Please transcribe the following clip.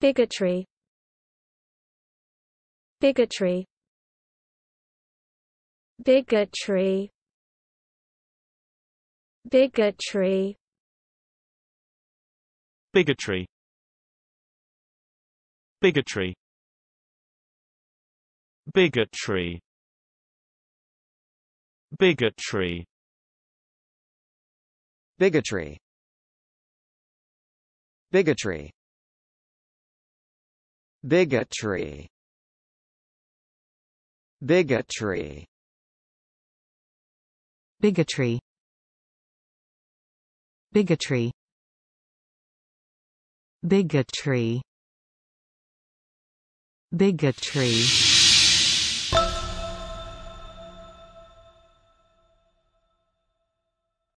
bigotry bigotry bigotry bigotry bigotry bigotry bigotry bigotry bigotry bigotry bigotry bigotry bigotry bigotry bigotry bigotry